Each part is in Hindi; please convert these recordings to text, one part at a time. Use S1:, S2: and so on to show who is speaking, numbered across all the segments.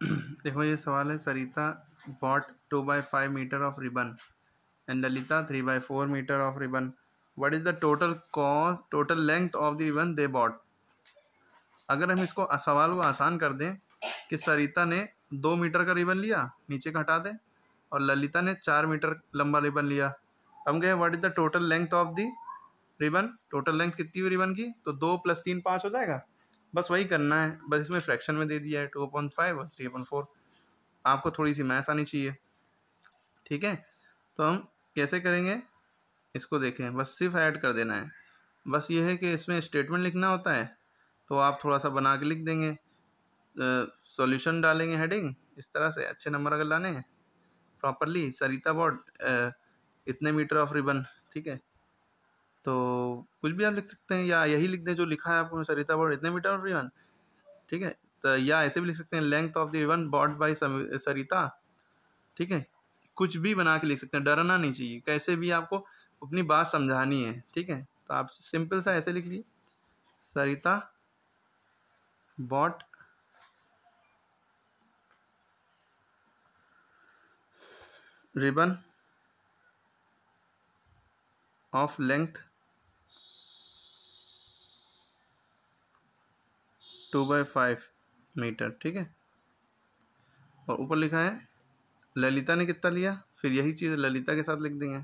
S1: देखो ये सवाल है Sarita bought two by five metre of ribbon and Lalita three by four metre of ribbon what is the total cost total length of the ribbon they bought अगर हम इसको सवाल को आसान कर दें कि सरिता ने दो मीटर का रिबन लिया नीचे का हटा दें और ललिता ने चार मीटर लंबा रिबन लिया हम गए what is the total length of the ribbon total length कितनी हुई रिबन की तो दो प्लस तीन पाँच हो जाएगा बस वही करना है बस इसमें फ्रैक्शन में दे दिया है टू पॉइंट फाइव और थ्री पॉइंट फोर आपको थोड़ी सी मैथ आनी चाहिए ठीक है तो हम कैसे करेंगे इसको देखें बस सिर्फ ऐड कर देना है बस ये है कि इसमें स्टेटमेंट लिखना होता है तो आप थोड़ा सा बना के लिख देंगे सॉल्यूशन डालेंगे हेडिंग इस तरह से अच्छे नंबर अगर लाने हैं प्रॉपरली सरिता बॉड इतने मीटर ऑफ रिबन ठीक है तो कुछ भी आप लिख सकते हैं या यही लिख दें जो लिखा है आपको सरिता बॉड इतने मीटर ऑफ रिवन ठीक है तो या ऐसे भी लिख सकते हैं length of the ribbon bought by Sarita ठीक है कुछ भी बना के लिख सकते हैं डरना नहीं चाहिए कैसे भी आपको अपनी बात समझानी है ठीक है तो आप सिंपल सा ऐसे लिख लीजिए Sarita bought ribbon of length two by five metre ठीक है और ऊपर लिखा है ललिता ने कितना लिया फिर यही चीज़ ललिता के साथ लिख देंगे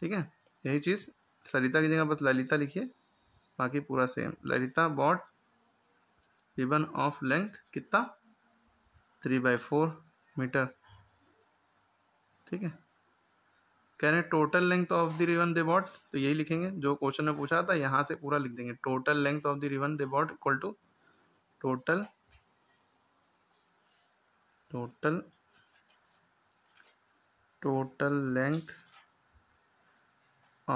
S1: ठीक है यही चीज़ सरिता की जगह बस ललिता लिखिए बाकी पूरा same Lalita bought ribbon of length कितना थ्री बाई फोर मीटर ठीक है कह रहे हैं total length of the ribbon they bought तो यही लिखेंगे जो क्वेश्चन में पूछा था यहाँ से पूरा लिख देंगे total length of the ribbon they bought equal to total total total length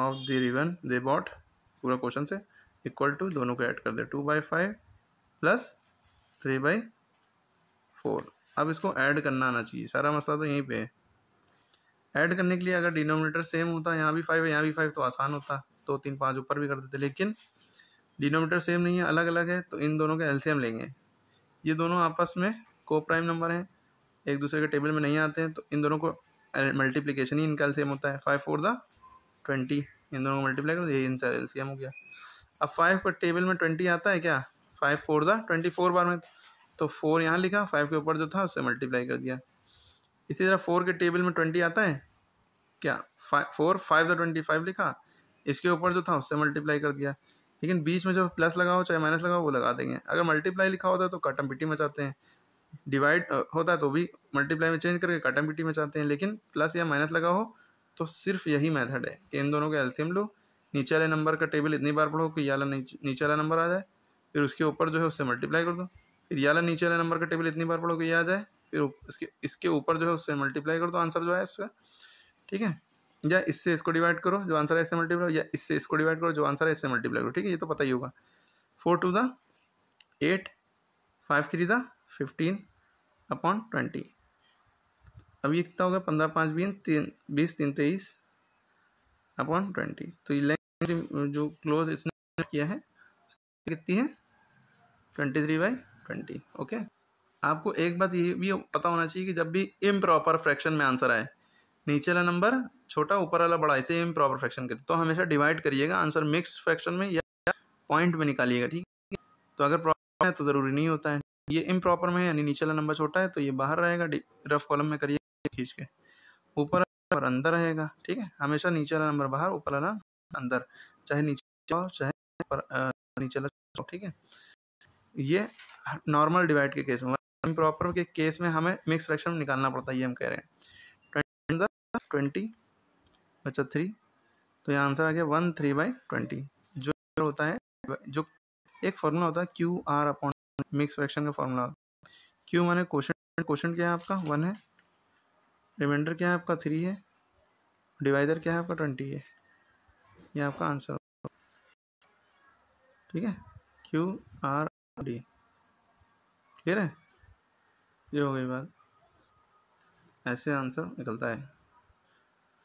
S1: of the ribbon they bought पूरा क्वेश्चन से इक्वल टू दोनों को ऐड कर दे two by five plus three by four अब इसको ऐड करना आना चाहिए सारा मसला तो यहीं पे है ऐड करने के लिए अगर डिनोमिनेटर सेम होता यहाँ भी फाइव है यहाँ भी फाइव तो आसान होता दो तीन पाँच ऊपर भी कर देते लेकिन डिनोमीटर सेम नहीं है अलग अलग है तो इन दोनों का एलसीएम लेंगे ये दोनों आपस में को प्राइम नंबर हैं एक दूसरे के टेबल में नहीं आते हैं तो इन दोनों को मल्टीप्लिकेशन ही इनका एलसीएम होता है फाइव फोर द ट्वेंटी इन दोनों को मल्टीप्लाई करो यही इनका एलसीएम हो गया अब फाइव पर टेबल में ट्वेंटी आता है क्या five four the twenty four बार में तो फोर यहाँ लिखा फाइव के ऊपर जो था उससे मल्टीप्लाई कर दिया इसी तरह फोर के टेबल में ट्वेंटी आता है क्या फाइव फोर फाइव या ट्वेंटी फाइव लिखा इसके ऊपर जो था उससे मल्टीप्लाई कर दिया लेकिन बीच में जो प्लस लगा हो चाहे माइनस लगा हो वो लगा देंगे अगर मल्टीप्लाई लिखा होता है तो कटम पिटी मचाते हैं डिवाइड होता है तो भी मल्टीप्लाई में चेंज करके कटम पिटी मचाते हैं लेकिन प्लस या माइनस लगा हो तो सिर्फ यही मेथड है कि इन दोनों के एल्सियम लो नीचे वाले नंबर का टेबल इतनी बार पढ़ो कि याला नीचे वाला नंबर आ जाए फिर उसके ऊपर जो है उससे मल्टीप्लाई कर दो फिर याला नीचे वाला नंबर का टेबल इतनी बार पढ़ो कि ये आ जाए फिर इसके इसके ऊपर जो है उससे मल्टीप्लाई करो तो आंसर जो है इसका ठीक है या इससे इसको डिवाइड करो जो आंसर है इससे मल्टीप्लाई या इससे इसको डिवाइड करो जो आंसर है इससे मल्टीप्लाई करो ठीक है ये तो पता ही होगा four two the eight five three the fifteen upon twenty अब ये कितना होगा पंद्रह पाँच बीन तीन बीस तीन तेईस अपॉन ट्वेंटी तो ये लेंथ जो क्लोज इसने किया है कितनी है twenty three by twenty okay आपको एक बात ये भी पता होना चाहिए कि जब भी इम प्रॉपर फ्रैक्शन में आंसर आए नीचे वाला नंबर छोटा ऊपर वाला बड़ा इसे इम प्रॉपर फ्रैक्शन कहते तो हमेशा डिवाइड करिएगा आंसर मिक्स फ्रैक्शन में या पॉइंट में निकालिएगा ठीक है तो अगर प्रॉपर है तो ज़रूरी नहीं होता है ये इम प्रॉपर में है यानी नीचे वाला नंबर छोटा है तो ये बाहर रहेगा रफ कॉलम में करिए खींच के ऊपर और अंदर रहेगा ठीक है हमेशा नीचे वाला नंबर बाहर ऊपर वाला अंदर चाहे नीचे चाहे नीचे ठीक है ये नॉर्मल डिवाइड के केस में प्रॉपर के केस में हमें मिक्स फ्रैक्शन निकालना पड़ता है ये हम कह रहे हैं ट्वेंटी बचा थ्री तो यह आंसर आ गया वन थ्री बाई ट्वेंटी जो होता है जो एक फॉर्मूला होता है Q R upon mix fraction का फॉर्मूला क्यू माने क्वेश्चन क्वेश्चन क्या है आपका वन है रिमाइंडर क्या है आपका थ्री है डिवाइडर क्या है आपका ट्वेंटी है ये आपका आंसर ठीक है क्यू आर डी क्लियर है ये हो गई बात ऐसे आंसर निकलता है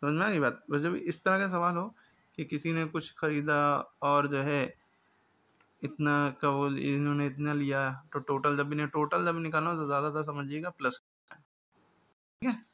S1: समझ में आ गई बात बस जब इस तरह का सवाल हो कि किसी ने कुछ ख़रीदा और जो है इतना का वो इन्होंने इतना लिया तो टोटल जब इन्हें टोटल जब निकालना हो तो ज़्यादातर समझिएगा प्लस ठीक है